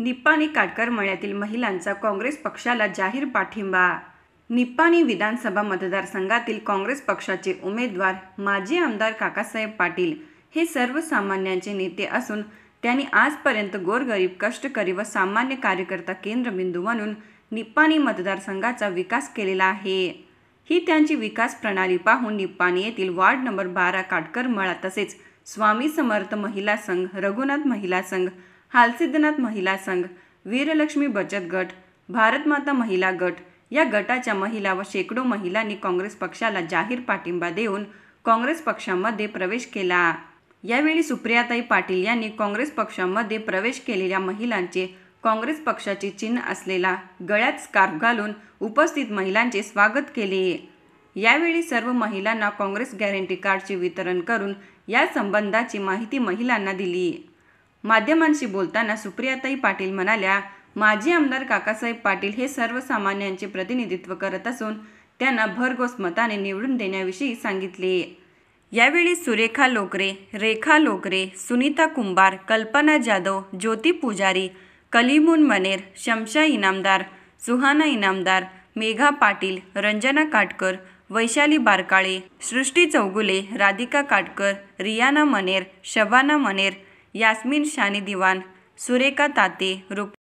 निप्पाणी काटकर मळ्यातील महिलांचा काँग्रेस पक्षाला जाहीर पाठिंबा निप्पाणी विधानसभा मतदारसंघातील काँग्रेस पक्षाचे उमेदवार माजी आमदार काकासाहेब पाटील हे सर्वसामान्यांचे नेते असून त्यांनी आजपर्यंत गोरगरीब कष्टकरी व सामान्य कार्यकर्ता केंद्रबिंदू म्हणून निप्पाणी मतदारसंघाचा विकास केलेला आहे ही त्यांची विकास प्रणाली पाहून निप्पाणी येथील वार्ड नंबर बारा काटकर मळा तसेच स्वामी समर्थ महिला संघ रघुनाथ महिला संघ हालसिद्धनाथ महिला संघ वीरलक्ष्मी बचत गट भारतमाता महिला गट या गटाच्या महिला व शेकडो महिलांनी काँग्रेस पक्षाला जाहीर पाठिंबा देऊन काँग्रेस पक्षामध्ये प्रवेश केला यावेळी सुप्रियाताई पाटील यांनी काँग्रेस पक्षामध्ये प्रवेश केलेल्या महिलांचे काँग्रेस पक्षाचे चिन्ह असलेला गळ्यात स्कार्फ घालून उपस्थित महिलांचे स्वागत केले यावेळी सर्व महिलांना काँग्रेस गॅरंटी कार्डचे वितरण करून या संबंधाची माहिती महिलांना दिली माध्यमांशी बोलताना सुप्रियाताई पाटील म्हणाल्या माजी आमदार काकासाहेब पाटील हे सर्वसामान्यांचे प्रतिनिधित्व करत असून त्यांना भरघोस मताने निवडून देण्याविषयी सांगितले यावेळी सुरेखा लोकरे रेखा लोकरे सुनीता कुंभार कल्पना जाधव ज्योती पुजारी कलिमून मनेर शमशा इनामदार सुहाना इनामदार मेघा पाटील रंजना काटकर वैशाली बारकाळे सृष्टी चौगुले राधिका काटकर रियाना मनेर शबाना मनेर यास्मिन शानी दिवान सुरेखा ताते रूप